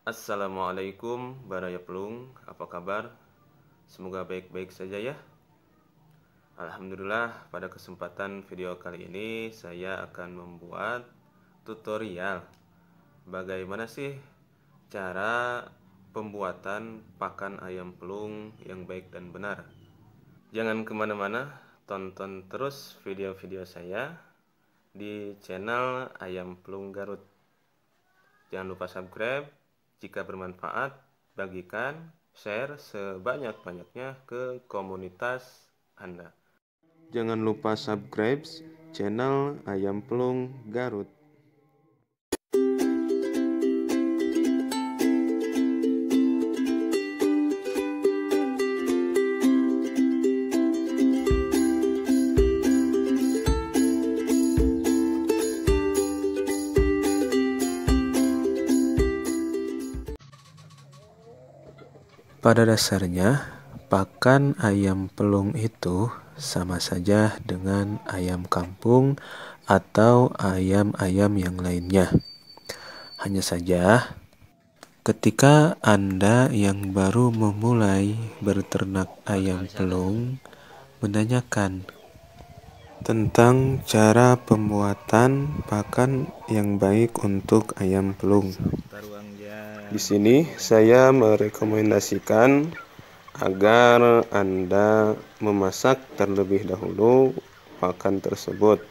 Assalamualaikum Baraya Pelung, apa kabar? Semoga baik-baik saja ya Alhamdulillah pada kesempatan video kali ini saya akan membuat tutorial Bagaimana sih cara pembuatan pakan ayam pelung yang baik dan benar Jangan kemana-mana, tonton terus video-video saya di channel Ayam Pelung Garut Jangan lupa subscribe jika bermanfaat, bagikan, share sebanyak-banyaknya ke komunitas Anda. Jangan lupa subscribe channel Ayam Pelung Garut. Pada dasarnya, pakan ayam pelung itu sama saja dengan ayam kampung atau ayam-ayam yang lainnya. Hanya saja, ketika Anda yang baru memulai berternak ayam pelung, menanyakan tentang cara pembuatan pakan yang baik untuk ayam pelung. Di sini saya merekomendasikan agar Anda memasak terlebih dahulu pakan tersebut.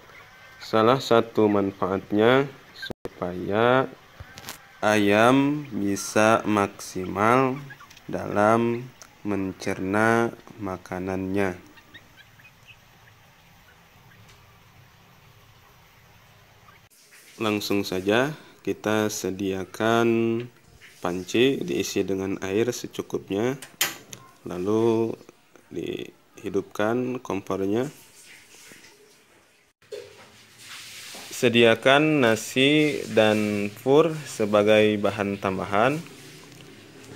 Salah satu manfaatnya supaya ayam bisa maksimal dalam mencerna makanannya. langsung saja kita sediakan panci diisi dengan air secukupnya lalu dihidupkan kompornya sediakan nasi dan pur sebagai bahan tambahan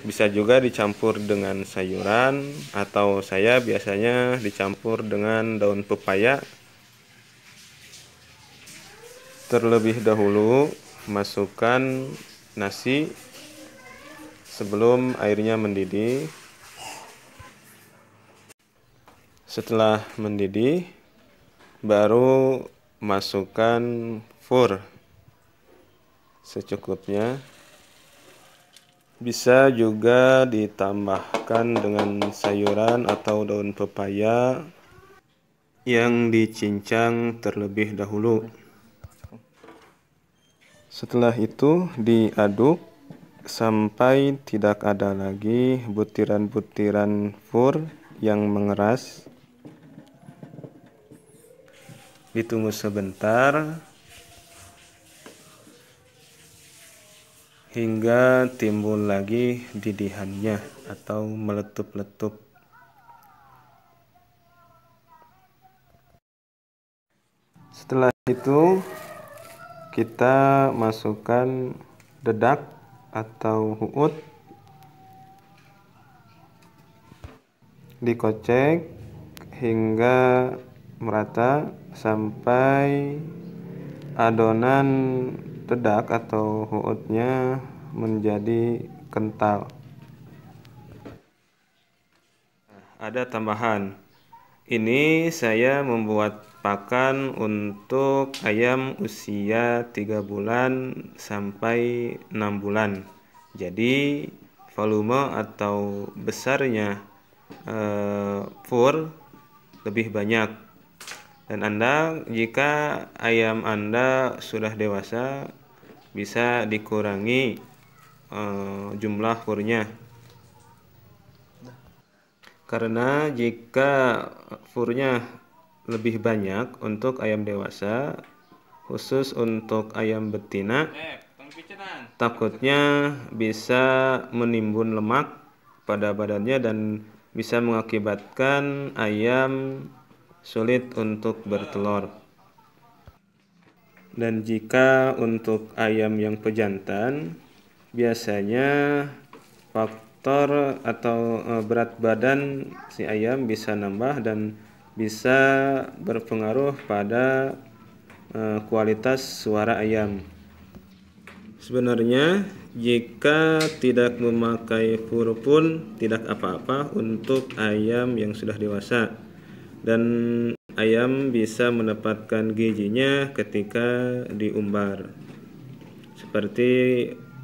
bisa juga dicampur dengan sayuran atau saya biasanya dicampur dengan daun pepaya terlebih dahulu masukkan nasi sebelum airnya mendidih. Setelah mendidih, baru masukkan fur secukupnya. Bisa juga ditambahkan dengan sayuran atau daun pepaya yang dicincang terlebih dahulu. Setelah itu diaduk sampai tidak ada lagi butiran-butiran fur yang mengeras. Ditunggu sebentar hingga timbul lagi didihannya atau meletup-letup. Setelah itu kita masukkan dedak atau huut dikocek hingga merata sampai adonan dedak atau huutnya menjadi kental ada tambahan ini saya membuat pakan untuk ayam usia 3 bulan sampai 6 bulan. Jadi volume atau besarnya eh, fur lebih banyak. Dan Anda jika ayam Anda sudah dewasa bisa dikurangi eh, jumlah furnya. Karena jika furnya lebih banyak untuk ayam dewasa, khusus untuk ayam betina, eh, takutnya bisa menimbun lemak pada badannya dan bisa mengakibatkan ayam sulit untuk bertelur. Dan jika untuk ayam yang pejantan, biasanya faktor tor atau eh, berat badan si ayam bisa nambah dan bisa berpengaruh pada eh, kualitas suara ayam. Sebenarnya jika tidak memakai fur pun tidak apa-apa untuk ayam yang sudah dewasa dan ayam bisa mendapatkan gizinya ketika diumbar. Seperti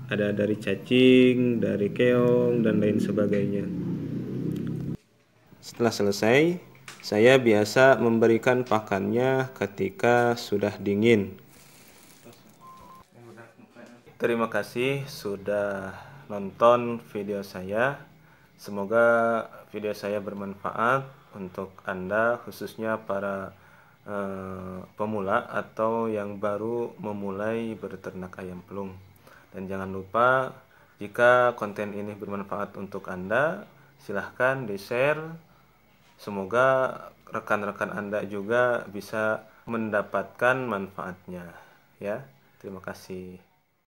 ada dari cacing, dari keong, dan lain sebagainya. Setelah selesai, saya biasa memberikan pakannya ketika sudah dingin. Terima kasih sudah nonton video saya. Semoga video saya bermanfaat untuk Anda, khususnya para eh, pemula atau yang baru memulai berternak ayam pelung. Dan jangan lupa jika konten ini bermanfaat untuk Anda, silahkan di-share. Semoga rekan-rekan Anda juga bisa mendapatkan manfaatnya. Ya, terima kasih.